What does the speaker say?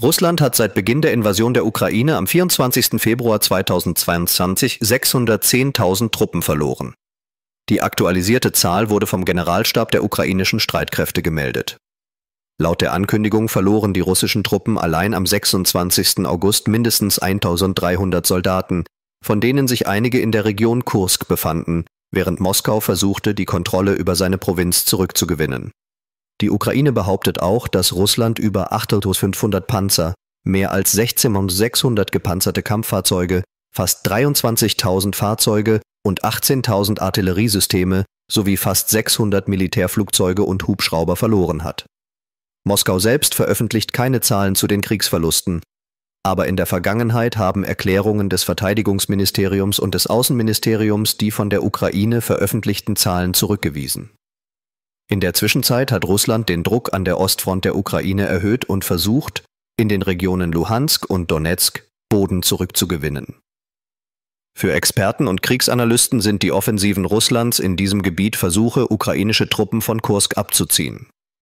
Russland hat seit Beginn der Invasion der Ukraine am 24. Februar 2022 610.000 Truppen verloren. Die aktualisierte Zahl wurde vom Generalstab der ukrainischen Streitkräfte gemeldet. Laut der Ankündigung verloren die russischen Truppen allein am 26. August mindestens 1300 Soldaten, von denen sich einige in der Region Kursk befanden, während Moskau versuchte, die Kontrolle über seine Provinz zurückzugewinnen. Die Ukraine behauptet auch, dass Russland über 8500 Panzer, mehr als 16.600 gepanzerte Kampffahrzeuge, fast 23.000 Fahrzeuge und 18.000 Artilleriesysteme sowie fast 600 Militärflugzeuge und Hubschrauber verloren hat. Moskau selbst veröffentlicht keine Zahlen zu den Kriegsverlusten, aber in der Vergangenheit haben Erklärungen des Verteidigungsministeriums und des Außenministeriums die von der Ukraine veröffentlichten Zahlen zurückgewiesen. In der Zwischenzeit hat Russland den Druck an der Ostfront der Ukraine erhöht und versucht, in den Regionen Luhansk und Donetsk Boden zurückzugewinnen. Für Experten und Kriegsanalysten sind die Offensiven Russlands in diesem Gebiet Versuche, ukrainische Truppen von Kursk abzuziehen.